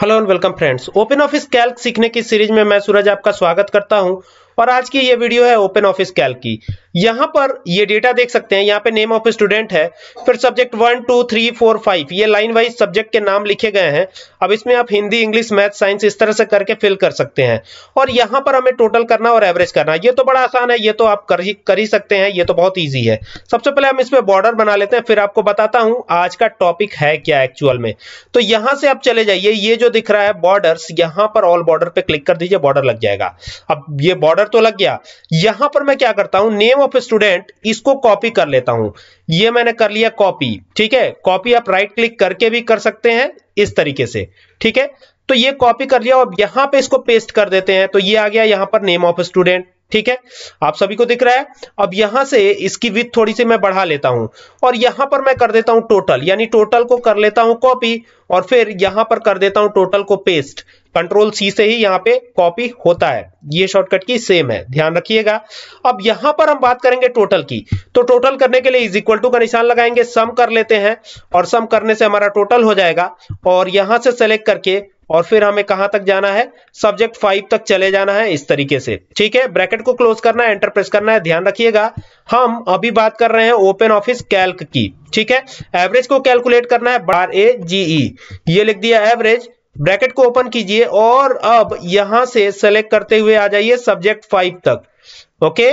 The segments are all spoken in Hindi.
hello and welcome friends open office calc सीखने की सीरीज में मैं सूरज आपका स्वागत करता हूं और आज की ये वीडियो है ओपन ऑफिस कैल्क की यहां पर ये डेटा देख सकते हैं यहां पे नेम ऑफ स्टूडेंट है फिर subject one two three four five ये लाइन वाइज सब्जेक्ट के नाम लिखे गए हैं अब इसमें आप हिंदी इंग्लिश मैथ साइंस इस तरह से करके फिल कर सकते हैं और यहां पर हमें टोटल करना और एवरेज करना ये तो बड़ा आसान है ये तो आप कर ही कर ही सकते हैं ये तो बहुत ईजी है सबसे पहले हम इसमें बॉर्डर बना लेते हैं फिर आपको बताता हूं आज का टॉपिक है क्या एक्चुअल में तो यहां से आप चले जाइए ये जो दिख रहा है बॉर्डर यहां पर ऑल बॉर्डर पे क्लिक कर दीजिए बॉर्डर लग जाएगा अब ये बॉर्डर तो लग गया यहां पर मैं क्या करता हूँ नेम ऑफ स्टूडेंट इसको कॉपी कर लेता हूं ये मैंने कर लिया कॉपी ठीक है कॉपी आप राइट क्लिक करके भी कर सकते हैं इस तरीके से ठीक है तो ये कॉपी कर लिया और यहां पे इसको पेस्ट कर देते हैं तो ये आ गया यहां पर नेम ऑफ स्टूडेंट ठीक है आप सभी को दिख रहा है अब यहां से इसकी विथ थोड़ी सी मैं बढ़ा लेता हूं और यहां पर मैं कर देता हूं टोटल यानी टोटल को कर लेता हूं कॉपी और फिर यहां पर कर देता हूं टोटल को पेस्ट कंट्रोल सी से ही यहाँ पे कॉपी होता है ये शॉर्टकट की सेम है ध्यान रखिएगा अब यहां पर हम बात करेंगे टोटल की तो टोटल करने के लिए इज इक्वल टू का निशान लगाएंगे सम कर लेते हैं और सम करने से हमारा टोटल हो जाएगा और यहां से सेलेक्ट करके और फिर हमें कहां तक जाना है सब्जेक्ट फाइव तक चले जाना है इस तरीके से ठीक है ब्रैकेट को क्लोज करना है एंटर प्रेस करना है ध्यान रखिएगा हम अभी बात कर रहे हैं ओपन ऑफिस कैल्क की ठीक है एवरेज को कैलकुलेट करना है बार ए जी ई ये लिख दिया एवरेज ब्रैकेट को ओपन कीजिए और अब यहां से सेलेक्ट करते हुए आ जाइए सब्जेक्ट फाइव तक ओके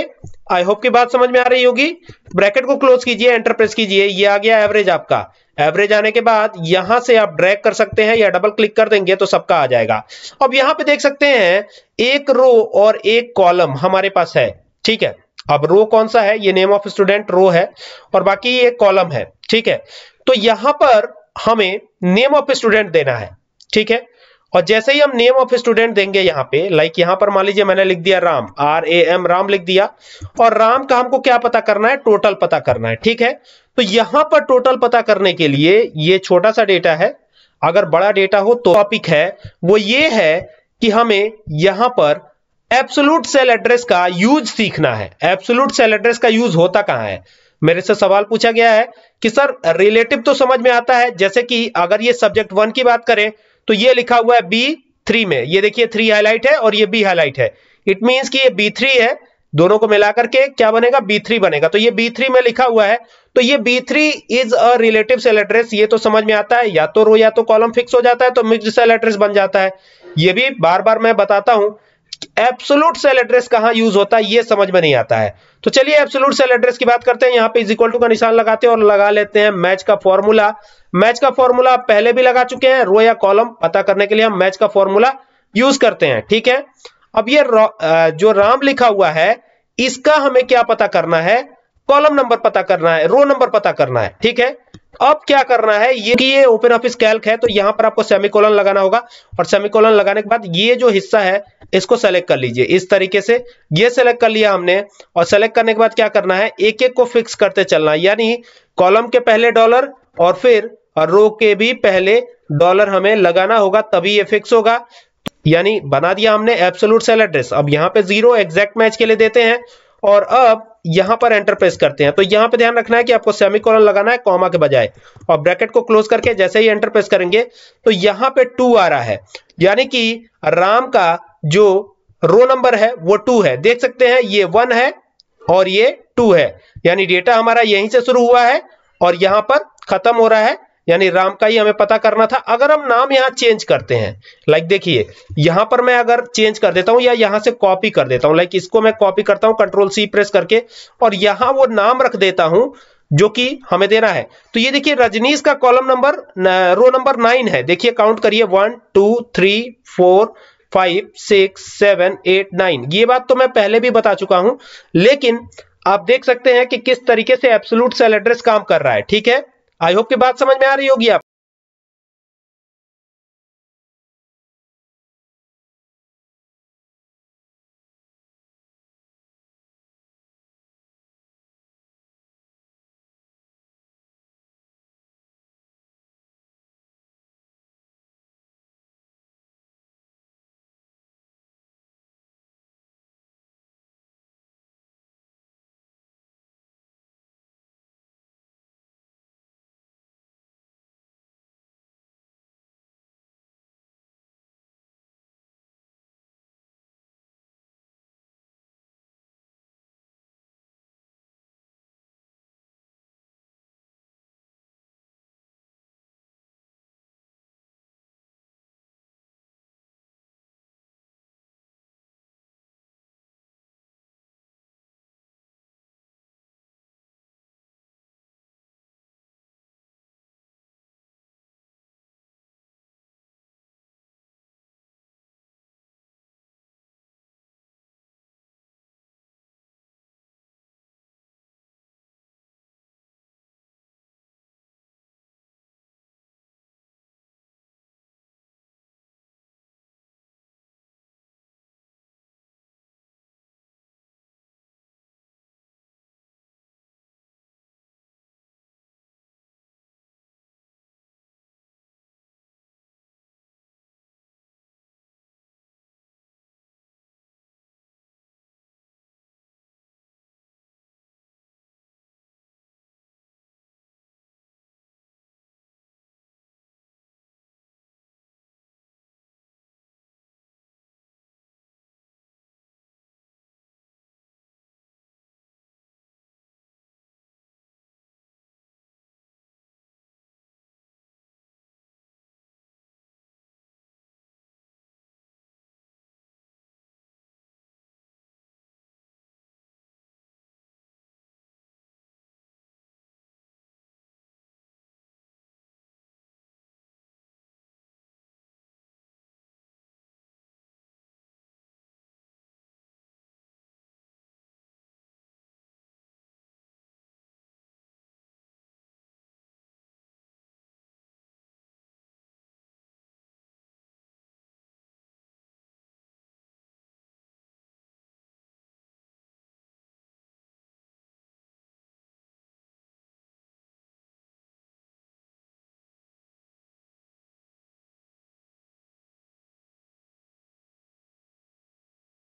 आई होप की बात समझ में आ रही होगी ब्रैकेट को क्लोज कीजिए एंटर प्रेस कीजिए ये आ गया एवरेज आपका एवरेज आने के बाद यहां से आप ड्रैग कर सकते हैं या डबल क्लिक कर देंगे तो सबका आ जाएगा अब यहां पे देख सकते हैं एक रो और एक कॉलम हमारे पास है ठीक है अब रो कौन सा है ये नेम ऑफ स्टूडेंट रो है और बाकी ये कॉलम है ठीक है तो यहां पर हमें नेम ऑफ स्टूडेंट देना है ठीक है और जैसे ही हम नेम ऑफ स्टूडेंट देंगे यहाँ पे लाइक यहाँ पर मान लीजिए मैंने लिख दिया Ram R A M Ram लिख दिया और राम का हमको क्या पता करना है टोटल पता करना है ठीक है तो यहां पर टोटल पता करने के लिए ये छोटा सा डेटा है अगर बड़ा डेटा हो तो टॉपिक है वो ये है कि हमें यहां पर एप्सोलूट सेल एड्रेस का यूज सीखना है एप्सोलूट सेल एड्रेस का यूज होता कहां है मेरे से सवाल पूछा गया है कि सर रिलेटिव तो समझ में आता है जैसे कि अगर ये सब्जेक्ट वन की बात करें तो ये लिखा हुआ है बी थ्री में ये देखिए थ्री हाईलाइट है और ये बी हाईलाइट है इट मीन्स कि ये बी थ्री है दोनों को मिलाकर के क्या बनेगा बी थ्री बनेगा तो ये बी थ्री में लिखा हुआ है तो ये B three is a relative cell address ये तो समझ में आता है या तो रो या तो कॉलम फिक्स हो जाता है तो मिक्स सेल एड्रेस बन जाता है ये भी बार बार मैं बताता हूं एब्सोलूट सेल एड्रेस कहां यूज होता है यह समझ में नहीं आता है तो चलिए एब्सोलूट सेल एड्रेस की बात करते हैं यहां पे इज इक्वल टू का निशान लगाते हैं और लगा लेते हैं मैच का फॉर्मूला मैच का फॉर्मूला पहले भी लगा चुके हैं रो या कॉलम पता करने के लिए हम मैच का फॉर्मूला यूज करते हैं ठीक है अब ये जो राम लिखा हुआ है इसका हमें क्या पता करना है कॉलम नंबर पता करना है रो नंबर पता करना है ठीक है अब क्या करना है ये कि ये ओपन ऑफिस कैल्क है तो यहां पर आपको सेमिकोलन लगाना होगा और सेमिकोलन लगाने के बाद ये जो हिस्सा है इसको सेलेक्ट कर लीजिए इस तरीके से ये सेलेक्ट कर लिया हमने और सेलेक्ट करने के बाद क्या करना है एक एक को फिक्स करते चलना है यानी कॉलम के पहले डॉलर और फिर रो के भी पहले डॉलर हमें लगाना होगा तभी ये फिक्स होगा यानी बना दिया हमने एब्सोलूट सेल एड्रेस अब यहां पे जीरो एग्जैक्ट मैच के लिए देते हैं और अब यहां पर एंटर प्रेस करते हैं तो यहां पर ध्यान रखना है कि आपको सेमी कॉलन लगाना है कॉमा के बजाय और ब्रैकेट को क्लोज करके जैसे ही एंटर प्रेस करेंगे तो यहां पे टू आ रहा है यानी कि राम का जो रो नंबर है वो टू है देख सकते हैं ये वन है और ये टू है यानी डेटा हमारा यहीं से शुरू हुआ है और यहां पर खत्म हो रहा है यानी राम का ही हमें पता करना था अगर हम नाम यहाँ चेंज करते हैं लाइक देखिए यहां पर मैं अगर चेंज कर देता हूं या यहां से कॉपी कर देता हूं लाइक इसको मैं कॉपी करता हूं कंट्रोल सी प्रेस करके और यहां वो नाम रख देता हूं जो कि हमें देना है तो ये देखिए रजनीश का column number row number nine है देखिए काउंट करिए one two three four five six seven eight nine ये बात तो मैं पहले भी बता चुका हूं लेकिन आप देख सकते हैं कि किस तरीके से एब्सोलूट सेल एड्रेस काम कर रहा है ठीक है आई होप की बात समझ में आ रही होगी आप